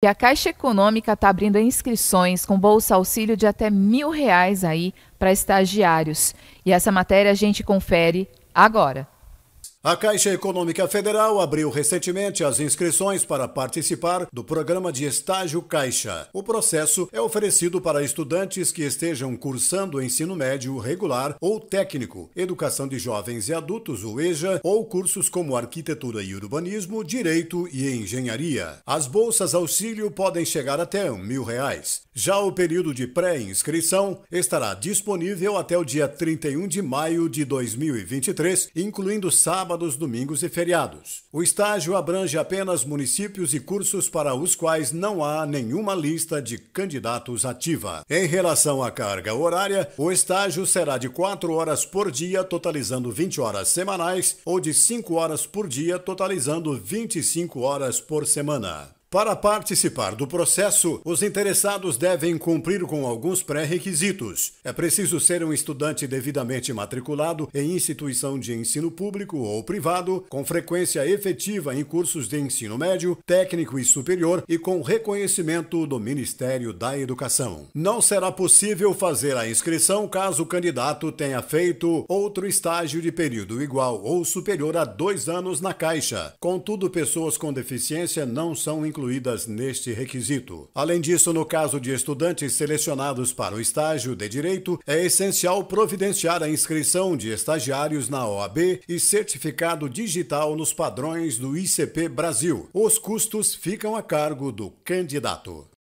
E a Caixa Econômica está abrindo inscrições com bolsa auxílio de até mil reais aí para estagiários. E essa matéria a gente confere agora. A Caixa Econômica Federal abriu recentemente as inscrições para participar do programa de estágio Caixa. O processo é oferecido para estudantes que estejam cursando ensino médio regular ou técnico, educação de jovens e adultos, o EJA, ou cursos como arquitetura e urbanismo, direito e engenharia. As bolsas auxílio podem chegar até mil reais. Já o período de pré-inscrição estará disponível até o dia 31 de maio de 2023, incluindo sábado sábados, domingos e feriados. O estágio abrange apenas municípios e cursos para os quais não há nenhuma lista de candidatos ativa. Em relação à carga horária, o estágio será de 4 horas por dia, totalizando 20 horas semanais, ou de 5 horas por dia, totalizando 25 horas por semana. Para participar do processo, os interessados devem cumprir com alguns pré-requisitos. É preciso ser um estudante devidamente matriculado em instituição de ensino público ou privado, com frequência efetiva em cursos de ensino médio, técnico e superior e com reconhecimento do Ministério da Educação. Não será possível fazer a inscrição caso o candidato tenha feito outro estágio de período igual ou superior a dois anos na Caixa. Contudo, pessoas com deficiência não são incluídas incluídas neste requisito. Além disso, no caso de estudantes selecionados para o estágio de direito, é essencial providenciar a inscrição de estagiários na OAB e certificado digital nos padrões do ICP Brasil. Os custos ficam a cargo do candidato.